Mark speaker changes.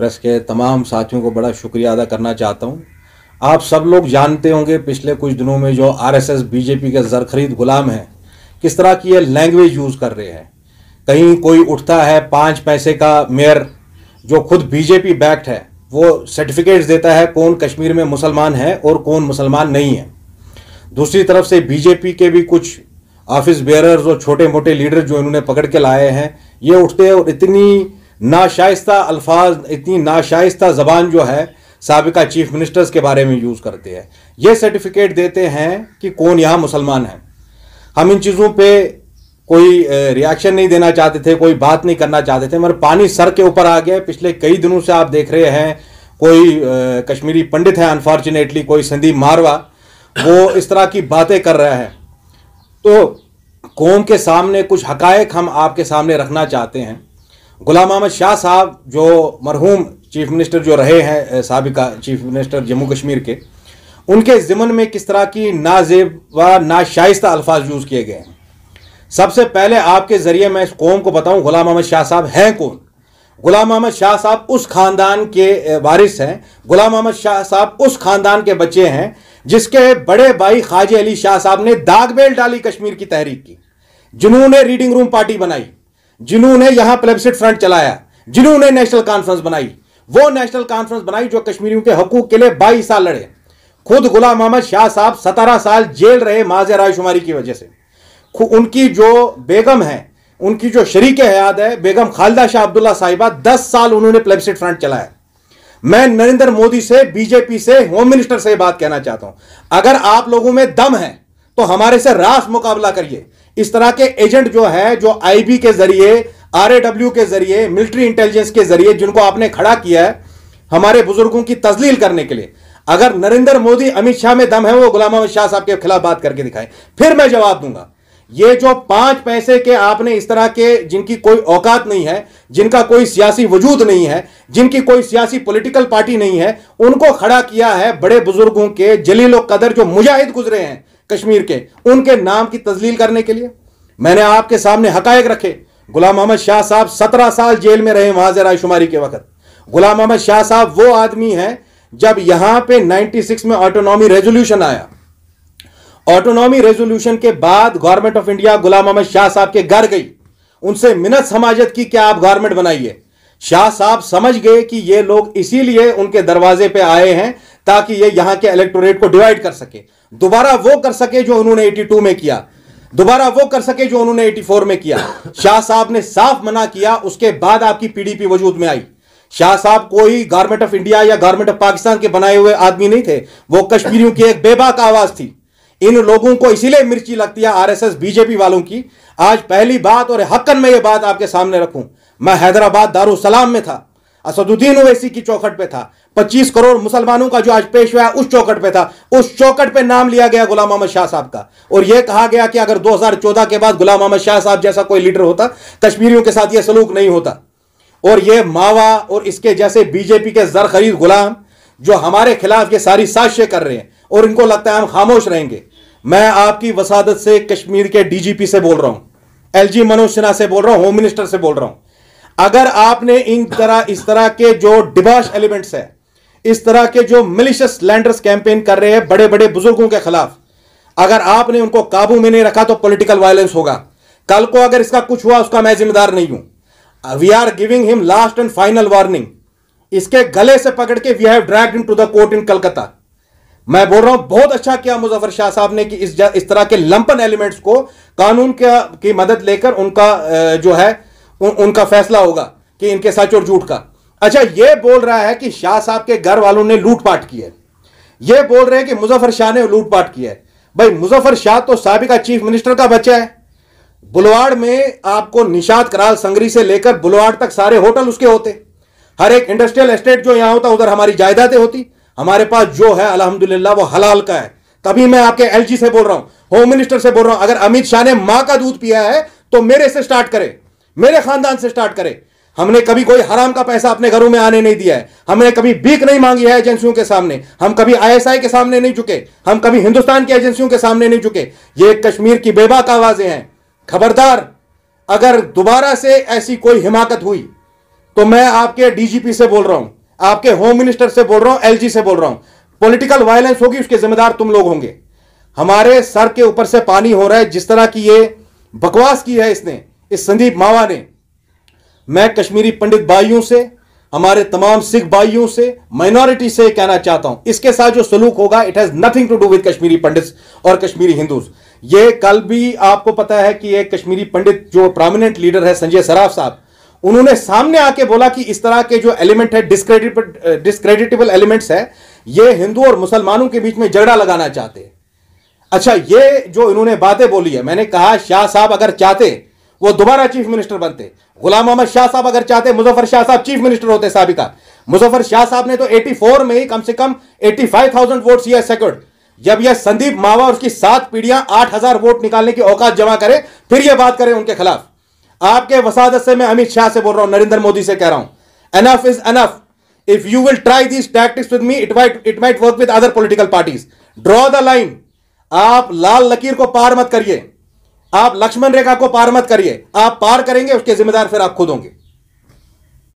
Speaker 1: press के तमाम साथियों को बड़ा शुक्रिया अदा करना चाहता हूँ आप सब लोग जानते होंगे पिछले कुछ दिनों में जो आरएसएस बीजेपी के जरखरीद गुलाम हैं किस तरह की ये लैंग्वेज यूज़ कर रहे हैं कहीं कोई उठता है पाँच पैसे का मेयर जो खुद बीजेपी बैक्ड है वो सर्टिफिकेट्स देता है कौन कश्मीर में मुसलमान है और कौन मुसलमान नहीं है दूसरी तरफ से बीजेपी के भी कुछ ऑफिस बेयरर्स और छोटे मोटे लीडर जो इन्होंने पकड़ के लाए हैं ये उठते हैं और इतनी नाशाइस्ता अल्फाज इतनी नाशाइस्ता ज़बान जो है सबका चीफ मिनिस्टर्स के बारे में यूज़ करते हैं ये सर्टिफिकेट देते हैं कि कौन यहाँ मुसलमान है हम इन चीज़ों पे कोई रिएक्शन नहीं देना चाहते थे कोई बात नहीं करना चाहते थे मगर पानी सर के ऊपर आ गया पिछले कई दिनों से आप देख रहे हैं कोई कश्मीरी पंडित है अनफॉर्चुनेटली कोई संदीप मारवा वो इस तरह की बातें कर रहा है तो कौम के सामने कुछ हकायक हम आपके सामने रखना चाहते हैं गुलाम अहमद शाह साहब जो मरहूम चीफ मिनिस्टर जो रहे हैं सबका चीफ मिनिस्टर जम्मू कश्मीर के उनके ज़िमन में किस तरह की नाजेब व शाइस्त अल्फाज यूज़ किए गए हैं सबसे पहले आपके ज़रिए मैं इस कौम को बताऊं गुलाम अहमद शाह साहब हैं कौन गुलाम अहमद शाह साहब उस ख़ानदान के वारिस हैं गुलाम अहमद शाह साहब उस ख़ानदान के बच्चे हैं जिसके बड़े भाई खाजे अली शाह साहब ने दाग बेल डाली कश्मीर की तहरीक की जिन्होंने रीडिंग रूम पार्टी बनाई जिन्होंने यहां प्लेबसिट फ्रंट चलाया जिन्होंने नेशनल कॉन्फ्रेंस बनाई वो नेशनल कॉन्फ्रेंस बनाई जो कश्मीरियों के हकूक के लिए बाईस साल लड़े खुद गुलाम मोहम्मद शाह साहब सतारह साल जेल रहे माजे रायशुमारी की वजह से उनकी जो बेगम है उनकी जो शरीक हयात है बेगम खालदा शाह अब्दुल्ला साहिबा दस साल उन्होंने प्लेबसिट फ्रंट चलाया मैं नरेंद्र मोदी से बीजेपी से होम मिनिस्टर से बात कहना चाहता हूं अगर आप लोगों में दम है तो हमारे से रास मुकाबला करिए इस तरह के एजेंट जो है जो आईबी के जरिए आरएडब्ल्यू के जरिए मिलिट्री इंटेलिजेंस के जरिए जिनको आपने खड़ा किया है हमारे बुजुर्गों की तजलील करने के लिए अगर नरेंद्र मोदी अमित शाह में दम है वो गुलाम अहमद शाह साहब के खिलाफ बात करके दिखाए फिर मैं जवाब दूंगा ये जो पांच पैसे के आपने इस तरह के जिनकी कोई औकात नहीं है जिनका कोई सियासी वजूद नहीं है जिनकी कोई सियासी पॉलिटिकल पार्टी नहीं है उनको खड़ा किया है बड़े बुजुर्गों के जलीलो कदर जो मुजाहिद गुजरे हैं कश्मीर के उनके नाम की तजलील करने के लिए मैंने आपके सामने हकायक रखे गुलाम मोहम्मद शाह साहब सत्रह साल जेल में रहे वहां से रायशुमारी के वक्त गुलाम मोहम्मद शाह साहब वो आदमी है जब यहां पे 96 में ऑटोनॉमी रेजोल्यूशन आया ऑटोनॉमी रेजोल्यूशन के बाद government of India Ghulam Mohammad Shah Sahab के घर गई उनसे मिनत समाजत की क्या आप गवर्नमेंट बनाइए शाह साहब समझ गए कि ये लोग इसीलिए उनके दरवाजे पे आए हैं ताकि ये यहां के इलेक्टोरेट को डिवाइड कर सके दोबारा वो कर सके जो उन्होंने 82 में किया दोबारा वो कर सके जो उन्होंने 84 में किया शाह साहब ने साफ मना किया उसके बाद आपकी पीडीपी वजूद में आई शाह साहब कोई गवर्नमेंट ऑफ इंडिया या गवर्नमेंट ऑफ पाकिस्तान के बनाए हुए आदमी नहीं थे वो कश्मीरियों की एक बेबाक आवाज थी इन लोगों को इसीलिए मिर्ची लगती है आरएसएस बीजेपी वालों की आज पहली बात और हकन में यह बात आपके सामने रखूं मैं हैदराबाद दारू सलाम में था असदुद्दीन ओवैसी की चौखट पे था पच्चीस करोड़ मुसलमानों का जो आज पेश हुआ उस चौकट पे था उस चौकट पे नाम लिया गया गुलाम अहमद शाह साहब का और यह कहा गया कि अगर 2014 के बाद गुलाम अहमद शाह साहब जैसा कोई लीडर होता कश्मीरियों के साथ यह सलूक नहीं होता और यह मावा और इसके जैसे बीजेपी के जर खरीद गुलाम जो हमारे खिलाफ ये सारी साजिशें कर रहे हैं और इनको लगता है हम खामोश रहेंगे मैं आपकी वसादत से कश्मीर के डीजीपी से बोल रहा हूं जी मनोज सिन्हा से बोल रहा हूं होम मिनिस्टर से बोल रहा हूं अगर आपने इन तरह इस तरह के जो डिबाश एलिमेंट्स है इस तरह के जो मिलिशियस लैंडर्स कैंपेन कर रहे हैं बड़े बड़े बुजुर्गों के खिलाफ अगर आपने उनको काबू में नहीं रखा तो पॉलिटिकल वायलेंस होगा कल को अगर इसका कुछ हुआ उसका मैं जिम्मेदार नहीं हूं we are giving him last and final warning इसके गले से पकड़ के we have drag in to the court in Calcutta मैं बोल रहा हूं बहुत अच्छा किया मुजफ्फर शाह साहब ने कि इस इस तरह के लंपन एलिमेंट्स को कानून के, की मदद लेकर उनका जो है उ, उनका फैसला होगा कि इनके सच और झूठ का अच्छा ये बोल रहा है कि शाह साहब के घर वालों ने लूटपाट की है ये बोल रहे हैं कि मुजफ्फर शाह ने लूटपाट की है भाई मुजफ्फर शाह तो सबका चीफ मिनिस्टर का बच्चा है बुलवाड़ में आपको निषाद कराल संगरी से लेकर बुलवाड़ तक सारे होटल उसके होते हर एक इंडस्ट्रियल एस्टेट जो यहां होता उधर हमारी जायदादें होती हमारे पास जो है अलहमदुल्ला वो हलाल का है तभी मैं आपके एलजी से बोल रहा हूं होम मिनिस्टर से बोल रहा हूं अगर अमित शाह ने मां का दूध पिया है तो मेरे से स्टार्ट करे मेरे खानदान से स्टार्ट करे हमने कभी कोई हराम का पैसा अपने घरों में आने नहीं दिया है हमने कभी भीख नहीं मांगी है एजेंसियों के सामने हम कभी आईएसआई के सामने नहीं झुके हम कभी हिंदुस्तान की एजेंसियों के सामने नहीं झुके ये कश्मीर की बेबाक आवाजें हैं खबरदार अगर दोबारा से ऐसी कोई हिमाकत हुई तो मैं आपके डीजीपी से बोल रहा हूं आपके होम मिनिस्टर से बोल रहा हूं एलजी से बोल रहा हूं पॉलिटिकल वायलेंस होगी उसके जिम्मेदार तुम लोग होंगे हमारे सर के ऊपर से पानी हो रहा है जिस तरह की ये बकवास की है इसने इस संदीप मावा ने मैं कश्मीरी पंडित भाइयों से हमारे तमाम सिख भाइयों से माइनॉरिटी से कहना चाहता हूं इसके साथ जो सलूक होगा it has nothing to do with Kashmiri Pandit और कश्मीरी हिंदूज ये कल भी आपको पता है कि एक कश्मीरी पंडित जो प्रामिनेंट लीडर है संजय सराफ साहब उन्होंने सामने आके बोला कि इस तरह के जो एलिमेंट है डिस्क्रेडिटेबल एलिमेंट्स है ये हिंदू और मुसलमानों के बीच में झगड़ा लगाना चाहते अच्छा ये जो इन्होंने बातें बोली है मैंने कहा शाह साहब अगर चाहते वो दोबारा चीफ मिनिस्टर बनते गुलाम मोहम्मद शाह साहब अगर चाहते मुजफ्फर शाह साहब चीफ मिनिस्टर होते साबिका मुजफ्फर शाह साहब ने तो 84 में ही कम से कम 85,000 वोट्स ये सिक्योर्ड जब यह संदीप मावा और उसकी सात पीढ़ियां 8,000 वोट निकालने की औकात जमा करें फिर यह बात करें उनके खिलाफ आपके वसादत से मैं अमित शाह से बोल रहा हूं नरेंद्र मोदी से कह रहा हूं enough is enough if you will try these tactics with me it wait it might work with other political parties draw the line आप लाल लकीर को पार मत करिए आप लक्ष्मण रेखा को पार मत करिए आप पार करेंगे उसके जिम्मेदार फिर आप खुद होंगे